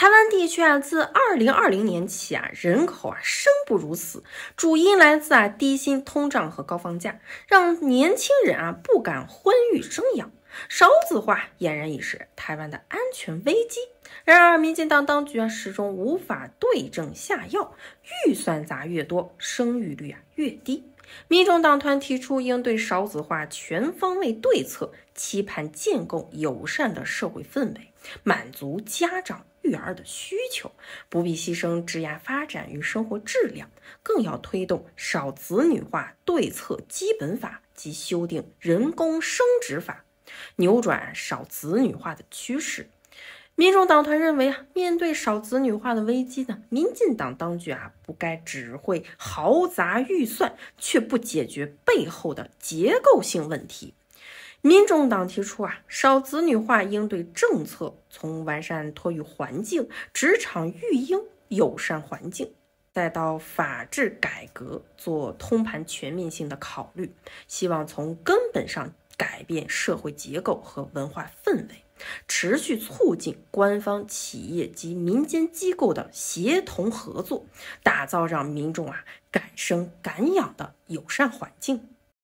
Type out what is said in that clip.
台湾地区啊，自二零二零年起啊，人口啊生不如死，主因来自啊低薪、通胀和高房价，让年轻人啊不敢婚育生养，少子化俨然已是台湾的安全危机。然而，民进党当局啊始终无法对症下药，预算砸越多，生育率啊越低。民众党团提出应对少子化全方位对策，期盼建构友善的社会氛围，满足家长育儿的需求，不必牺牲职业发展与生活质量，更要推动少子女化对策基本法及修订人工生殖法，扭转少子女化的趋势。民众党团认为啊，面对少子女化的危机呢，民进党当局啊不该只会豪砸预算，却不解决背后的结构性问题。民众党提出啊，少子女化应对政策从完善托育环境、职场育婴友善环境，再到法治改革做通盘全面性的考虑，希望从根本上改变社会结构和文化氛围。持续促进官方企业及民间机构的协同合作，打造让民众啊敢生敢养的友善环境。